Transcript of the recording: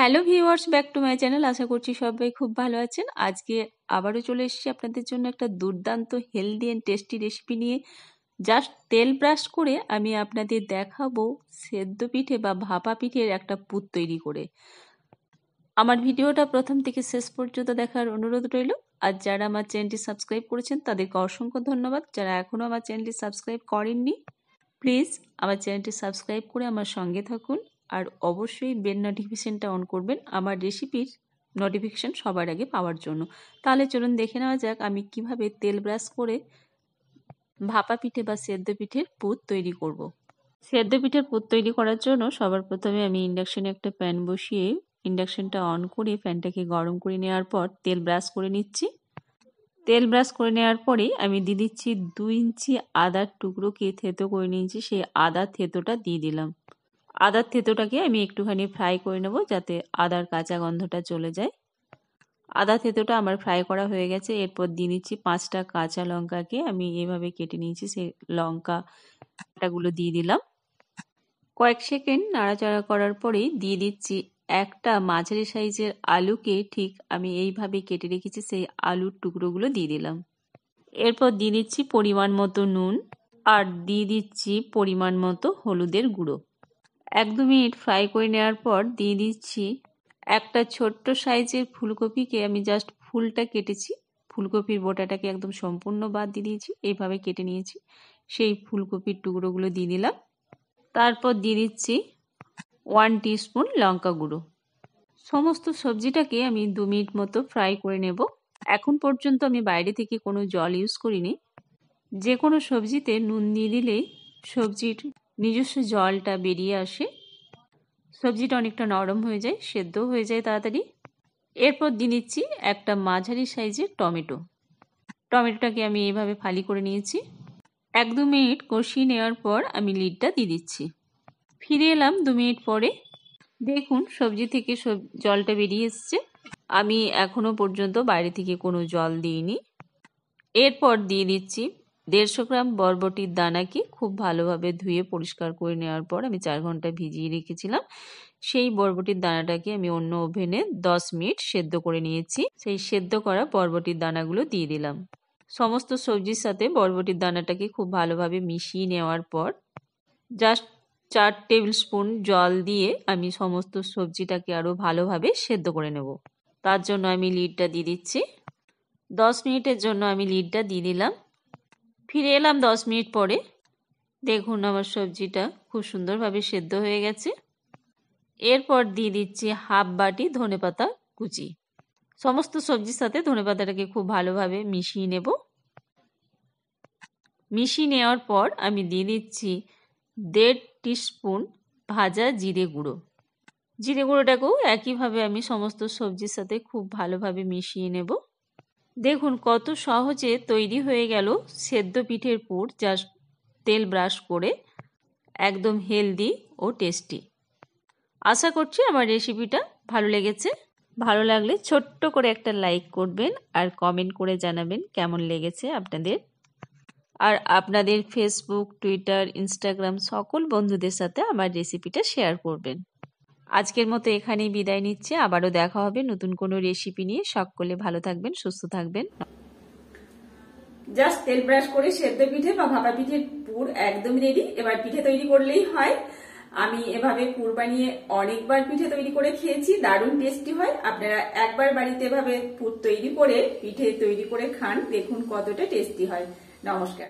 Hello viewers back to my channel আশা করছি সবাই খুব ভালো আছেন আজকে আবারও চলে এসেছি আপনাদের জন্য একটা দুর্দান্ত হেলদি অ্যান্ড টেস্টি রেসিপি নিয়ে জাস্ট তেল ব্রাশ করে আমি আপনাদের দেখাবো সেদ্ধ পিঠে বা ভাপা পিঠের একটা পুত তৈরি করে আমার ভিডিওটা প্রথম থেকে শেষ পর্যন্ত দেখার অনুরোধ রইল আর যারা আমার চ্যানেলটি সাবস্ক্রাইব করেছেন তাদেরকে অসংখ্য ধন্যবাদ যারা এখনও আমার চ্যানেলটি সাবস্ক্রাইব করেননি প্লিজ আমার চ্যানেলটি সাবস্ক্রাইব করে আমার সঙ্গে থাকুন আর অবশ্যই বেল নোটিফিকেশানটা অন করবেন আমার রেসিপির নোটিফিকেশান সবার আগে পাওয়ার জন্য তাহলে চলুন দেখে নেওয়া যাক আমি কিভাবে তেল ব্রাশ করে ভাপা পিঠে বা সেদ্ধ পিঠের পুত তৈরি করব। সেদ্ধ পিঠের পুত তৈরি করার জন্য সবার প্রথমে আমি ইন্ডাকশানে একটা প্যান বসিয়ে ইন্ডাকশানটা অন করে প্যানটাকে গরম করে নেওয়ার পর তেল ব্রাশ করে নিচ্ছি তেল ব্রাশ করে নেওয়ার পরে আমি দিয়ে দিচ্ছি দু ইঞ্চি আদার টুকরোকে থেতো করে নিয়েছি সেই আদা থেতোটা দিয়ে দিলাম আদার থেতোটাকে আমি একটুখানি ফ্রাই করে নেব যাতে আদার কাঁচা গন্ধটা চলে যায় আদা থেতোটা আমার ফ্রাই করা হয়ে গেছে এরপর দিয়ে দিচ্ছি পাঁচটা কাঁচা লঙ্কাকে আমি এভাবে কেটে নিয়েছি সেই লঙ্কা দিয়ে দিলাম কয়েক সেকেন্ড নাড়াচাড়া করার পরেই দিয়ে দিচ্ছি একটা মাঝারি সাইজের আলুকে ঠিক আমি এইভাবে কেটে রেখেছি সেই আলুর টুকরোগুলো দিয়ে দিলাম এরপর দিয়ে দিচ্ছি পরিমাণ মতো নুন আর দিয়ে দিচ্ছি পরিমাণ মতো হলুদের গুঁড়ো এক দু মিনিট ফ্রাই করে নেওয়ার পর দিয়ে দিচ্ছি একটা ছোট্ট সাইজের ফুলকপিকে আমি জাস্ট ফুলটা কেটেছি ফুলকপির বোটাটাকে একদম সম্পূর্ণ বাদ দিয়ে দিয়েছি এইভাবে কেটে নিয়েছি সেই ফুলকপির টুকরোগুলো দিয়ে দিলাম তারপর দিয়ে দিচ্ছি ওয়ান স্পুন লঙ্কা গুঁড়ো সমস্ত সবজিটাকে আমি দু মিনিট মতো ফ্রাই করে নেব এখন পর্যন্ত আমি বাইরে থেকে কোনো জল ইউজ করিনি যে কোনো সবজিতে নুন দিয়ে দিলেই সবজির নিজস্ব জলটা বেরিয়ে আসে সবজিটা অনেকটা নরম হয়ে যায় সেদ্ধ হয়ে যায় তাড়াতাড়ি এরপর দিয়ে নিচ্ছি একটা মাঝারি সাইজের টমেটো টমেটোটাকে আমি এইভাবে ফালি করে নিয়েছি এক দু মিনিট কষিয়ে নেওয়ার পর আমি লিডটা দিয়ে দিচ্ছি ফিরে এলাম দু মিনিট পরে দেখুন সবজি থেকে সব জলটা বেরিয়ে এসছে আমি এখনও পর্যন্ত বাইরে থেকে কোনো জল দিইনি এরপর দিয়ে দিচ্ছি দেড়শো গ্রাম বরবটির দানাকে খুব ভালোভাবে ধুয়ে পরিষ্কার করে নেওয়ার পর আমি চার ঘন্টা ভিজিয়ে রেখেছিলাম সেই বরবটির দানাটাকে আমি অন্য ওভেনে দশ মিনিট সেদ্ধ করে নিয়েছি সেই সেদ্ধ করা বরবটির দানাগুলো দিয়ে দিলাম সমস্ত সবজির সাথে বরবটির দানাটাকে খুব ভালোভাবে মিশিয়ে নেওয়ার পর জাস্ট চার টেবিল স্পুন জল দিয়ে আমি সমস্ত সবজিটাকে আরও ভালোভাবে সেদ্ধ করে নেব তার জন্য আমি লিডটা দিয়ে দিচ্ছি দশ মিনিটের জন্য আমি লিডটা দিয়ে দিলাম ফিরে এলাম দশ মিনিট পরে দেখুন আমার সবজিটা খুব সুন্দরভাবে সেদ্ধ হয়ে গেছে এরপর দিয়ে দিচ্ছি হাফ বাটি ধনে পাতা কুচি সমস্ত সবজির সাথে ধনে পাতাটাকে খুব ভালোভাবে মিশিয়ে নেব মিশিয়ে নেওয়ার পর আমি দিয়ে দিচ্ছি দেড় স্পুন ভাজা জিরে গুঁড়ো জিরে গুঁড়োটাকেও একইভাবে আমি সমস্ত সবজির সাথে খুব ভালোভাবে মিশিয়ে নেবো দেখুন কত সহজে তৈরি হয়ে গেল সেদ্ধ পিঠের পুর যা তেল ব্রাশ করে একদম হেলদি ও টেস্টি আশা করছি আমার রেসিপিটা ভালো লেগেছে ভালো লাগলে ছোট্ট করে একটা লাইক করবেন আর কমেন্ট করে জানাবেন কেমন লেগেছে আপনাদের আর আপনাদের ফেসবুক টুইটার ইনস্টাগ্রাম সকল বন্ধুদের সাথে আমার রেসিপিটা শেয়ার করবেন আজকের মতো এখানেই বিদায় নিচ্ছে আবারও দেখা হবে নতুন কোনো রেসিপি নিয়ে সকলে ভালো থাকবেন সুস্থ থাকবেন জাস্ট তেল ব্রাশ করে সেদ্ধ পিঠে বা ভাপা পিঠের পুর একদম রেডি এবার পিঠে তৈরি করলেই হয় আমি এভাবে পুর বানিয়ে অনেকবার পিঠে তৈরি করে খেয়েছি দারুণ টেস্টি হয় আপনারা একবার বাড়িতে এভাবে পুর তৈরি করে পিঠে তৈরি করে খান দেখুন কতটা টেস্টি হয় নমস্কার